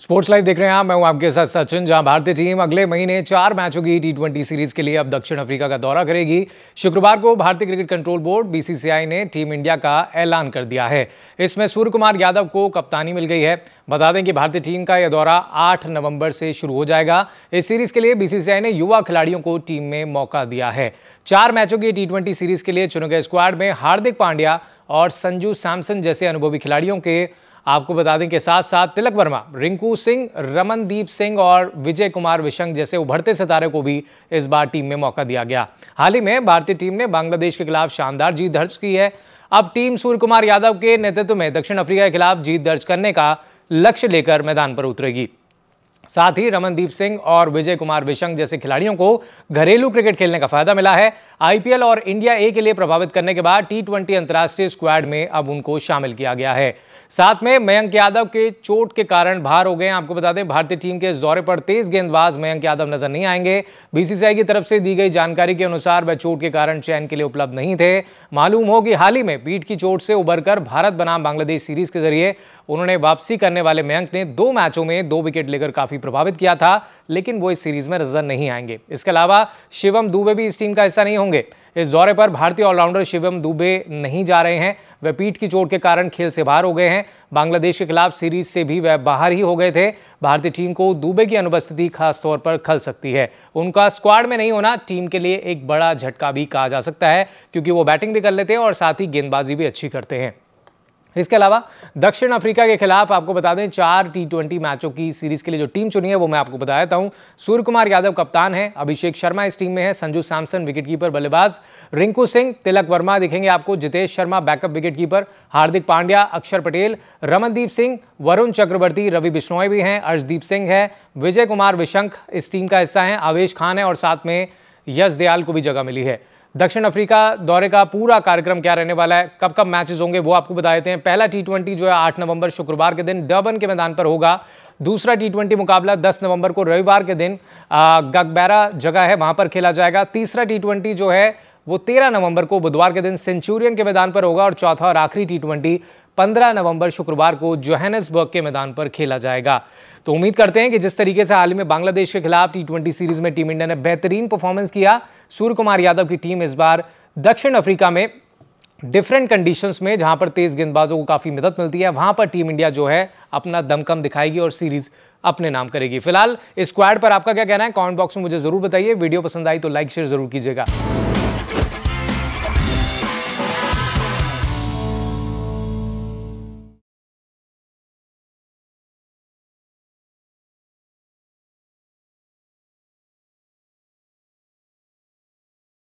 sports live देख रहे हैं आप मैं हूं आपके साथ सचिन जहां भारतीय टीम अगले महीने चार मैचों की टी ट्वेंटी सीरीज के लिए अब दक्षिण अफ्रीका का दौरा करेगी शुक्रवार को भारतीय क्रिकेट कंट्रोल बोर्ड बीसीसीआई ने टीम इंडिया का ऐलान कर दिया है इसमें सूर्य कुमार यादव को कप्तानी मिल गई है बता दें कि भारतीय टीम का यह दौरा आठ नवम्बर से शुरू हो जाएगा इस सीरीज के लिए बीसीसीआई ने युवा खिलाड़ियों को टीम में मौका दिया है चार मैचों की टी सीरीज के लिए चुनौ गए स्क्वाड में हार्दिक पांड्या और संजू सैमसन जैसे अनुभवी खिलाड़ियों के आपको बता दें कि साथ साथ तिलक वर्मा रिंकू सिंह रमनदीप सिंह और विजय कुमार विशंग जैसे उभरते सितारे को भी इस बार टीम में मौका दिया गया हाल ही में भारतीय टीम ने बांग्लादेश के खिलाफ शानदार जीत दर्ज की है अब टीम सूर्य कुमार यादव के नेतृत्व में दक्षिण अफ्रीका के खिलाफ जीत दर्ज करने का लक्ष्य लेकर मैदान पर उतरेगी साथ ही रमनदीप सिंह और विजय कुमार विशंग जैसे खिलाड़ियों को घरेलू क्रिकेट खेलने का फायदा मिला है आईपीएल और इंडिया ए के लिए प्रभावित करने के बाद टी ट्वेंटी अंतर्राष्ट्रीय स्क्वाड में अब उनको शामिल किया गया है साथ में मयंक यादव के चोट के कारण बाहर हो गए आपको बता दें भारतीय टीम के इस दौरे पर तेज गेंदबाज मयंक यादव नजर नहीं आएंगे बीसीसीआई की तरफ से दी गई जानकारी के अनुसार वह चोट के कारण चयन के लिए उपलब्ध नहीं थे मालूम हो कि हाल ही में पीठ की चोट से उबरकर भारत बनाम बांग्लादेश सीरीज के जरिए उन्होंने वापसी करने वाले मयंक ने दो मैचों में दो विकेट लेकर काफी काफ़ी प्रभावित किया था लेकिन वो इस सीरीज में नजर नहीं आएंगे इसके अलावा शिवम दुबे भी इस टीम का हिस्सा नहीं होंगे इस दौरे पर भारतीय ऑलराउंडर शिवम दुबे नहीं जा रहे हैं वह पीठ की चोट के कारण खेल से बाहर हो गए हैं बांग्लादेश के खिलाफ सीरीज से भी वह बाहर ही हो गए थे भारतीय टीम को दुबे की अनुपस्थिति खासतौर पर खल सकती है उनका स्क्वाड में नहीं होना टीम के लिए एक बड़ा झटका भी कहा जा सकता है क्योंकि वो बैटिंग भी कर लेते हैं और साथ ही गेंदबाजी भी अच्छी करते हैं इसके अलावा दक्षिण अफ्रीका के खिलाफ आपको बता दें चार टी ट्वेंटी मैचों की सीरीज के लिए जो टीम चुनी है वो मैं आपको बता देता हूं सूर्य कुमार यादव कप्तान है अभिषेक शर्मा इस टीम में है संजू सैमसन विकेटकीपर बल्लेबाज रिंकू सिंह तिलक वर्मा दिखेंगे आपको जितेश शर्मा बैकअप विकेटकीपर हार्दिक पांड्या अक्षर पटेल रमनदीप सिंह वरुण चक्रवर्ती रवि बिश्नोई भी हैं अर्शदीप सिंह है विजय कुमार विशंक इस टीम का हिस्सा है आवेश खान है और साथ में यश दयाल को भी जगह मिली है दक्षिण अफ्रीका दौरे का पूरा कार्यक्रम क्या रहने वाला है कब कब मैचेस होंगे वो आपको बता देते हैं पहला टी जो है आठ नवंबर शुक्रवार के दिन डर्बन के मैदान पर होगा दूसरा टी ट्वेंटी मुकाबला 10 नवंबर को रविवार के दिन गगबैरा जगह है वहां पर खेला जाएगा तीसरा टी ट्वेंटी जो है वो 13 नवंबर को बुधवार के दिन सेंचुरियन के मैदान पर होगा और चौथा और आखिरी टी ट्वेंटी पंद्रह नवंबर शुक्रवार को जोहेनसबर्ग के मैदान पर खेला जाएगा तो उम्मीद करते हैं कि जिस तरीके से हाल में बांग्लादेश के खिलाफ टी ट्वेंटी सीरीज में टीम इंडिया ने बेहतरीन परफॉर्मेंस किया सूर्य कुमार यादव की टीम इस बार दक्षिण अफ्रीका में डिफरेंट कंडीशंस में जहां पर तेज गेंदबाजों को काफ़ी मदद मिलती है वहां पर टीम इंडिया जो है अपना दमकम दिखाएगी और सीरीज अपने नाम करेगी फिलहाल इस स्क्वाड पर आपका क्या कहना है कमेंट बॉक्स में मुझे जरूर बताइए वीडियो पसंद आई तो लाइक शेयर जरूर कीजिएगा